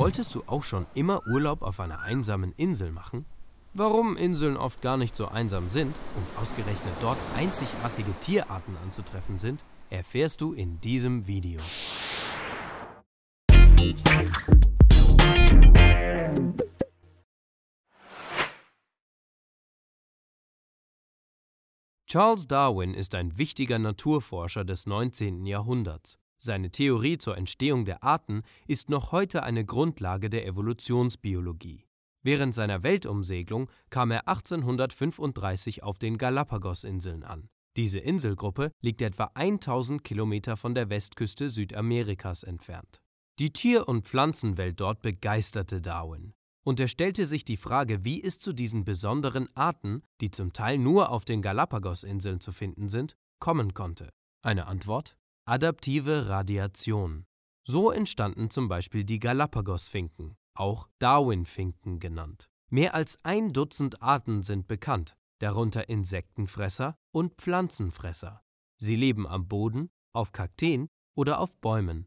Wolltest du auch schon immer Urlaub auf einer einsamen Insel machen? Warum Inseln oft gar nicht so einsam sind und ausgerechnet dort einzigartige Tierarten anzutreffen sind, erfährst du in diesem Video. Charles Darwin ist ein wichtiger Naturforscher des 19. Jahrhunderts. Seine Theorie zur Entstehung der Arten ist noch heute eine Grundlage der Evolutionsbiologie. Während seiner Weltumsegelung kam er 1835 auf den Galapagosinseln an. Diese Inselgruppe liegt etwa 1000 Kilometer von der Westküste Südamerikas entfernt. Die Tier- und Pflanzenwelt dort begeisterte Darwin. Und er stellte sich die Frage, wie es zu diesen besonderen Arten, die zum Teil nur auf den Galapagosinseln zu finden sind, kommen konnte. Eine Antwort? Adaptive Radiation. So entstanden zum Beispiel die Galapagosfinken, auch Darwinfinken genannt. Mehr als ein Dutzend Arten sind bekannt, darunter Insektenfresser und Pflanzenfresser. Sie leben am Boden, auf Kakteen oder auf Bäumen.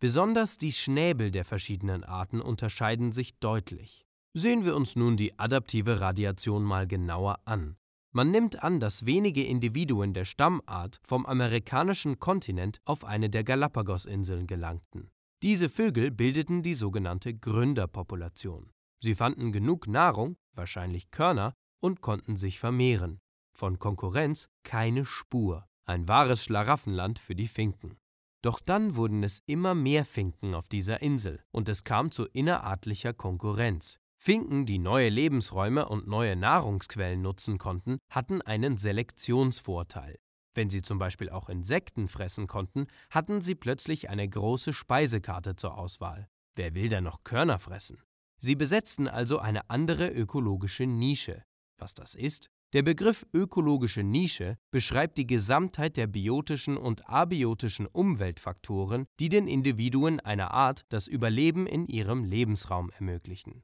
Besonders die Schnäbel der verschiedenen Arten unterscheiden sich deutlich. Sehen wir uns nun die adaptive Radiation mal genauer an. Man nimmt an, dass wenige Individuen der Stammart vom amerikanischen Kontinent auf eine der Galapagosinseln gelangten. Diese Vögel bildeten die sogenannte Gründerpopulation. Sie fanden genug Nahrung, wahrscheinlich Körner, und konnten sich vermehren. Von Konkurrenz keine Spur. Ein wahres Schlaraffenland für die Finken. Doch dann wurden es immer mehr Finken auf dieser Insel und es kam zu innerartlicher Konkurrenz. Finken, die neue Lebensräume und neue Nahrungsquellen nutzen konnten, hatten einen Selektionsvorteil. Wenn sie zum Beispiel auch Insekten fressen konnten, hatten sie plötzlich eine große Speisekarte zur Auswahl. Wer will denn noch Körner fressen? Sie besetzten also eine andere ökologische Nische. Was das ist? Der Begriff ökologische Nische beschreibt die Gesamtheit der biotischen und abiotischen Umweltfaktoren, die den Individuen einer Art das Überleben in ihrem Lebensraum ermöglichen.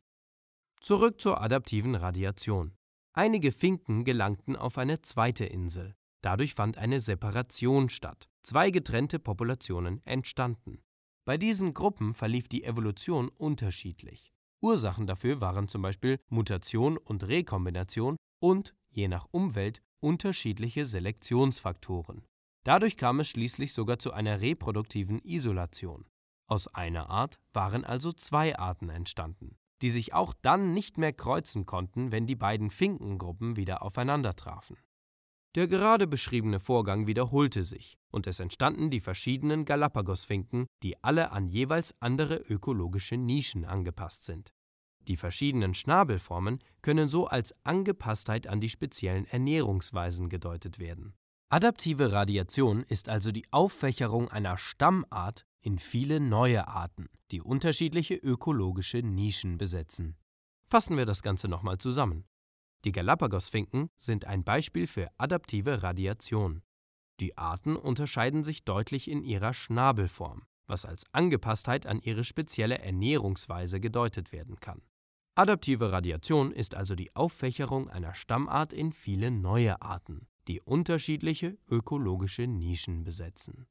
Zurück zur adaptiven Radiation. Einige Finken gelangten auf eine zweite Insel. Dadurch fand eine Separation statt. Zwei getrennte Populationen entstanden. Bei diesen Gruppen verlief die Evolution unterschiedlich. Ursachen dafür waren zum Beispiel Mutation und Rekombination und, je nach Umwelt, unterschiedliche Selektionsfaktoren. Dadurch kam es schließlich sogar zu einer reproduktiven Isolation. Aus einer Art waren also zwei Arten entstanden die sich auch dann nicht mehr kreuzen konnten, wenn die beiden Finkengruppen wieder aufeinander trafen. Der gerade beschriebene Vorgang wiederholte sich und es entstanden die verschiedenen Galapagosfinken, die alle an jeweils andere ökologische Nischen angepasst sind. Die verschiedenen Schnabelformen können so als Angepasstheit an die speziellen Ernährungsweisen gedeutet werden. Adaptive Radiation ist also die Auffächerung einer Stammart in viele neue Arten, die unterschiedliche ökologische Nischen besetzen. Fassen wir das Ganze nochmal zusammen. Die Galapagosfinken sind ein Beispiel für adaptive Radiation. Die Arten unterscheiden sich deutlich in ihrer Schnabelform, was als Angepasstheit an ihre spezielle Ernährungsweise gedeutet werden kann. Adaptive Radiation ist also die Auffächerung einer Stammart in viele neue Arten, die unterschiedliche ökologische Nischen besetzen.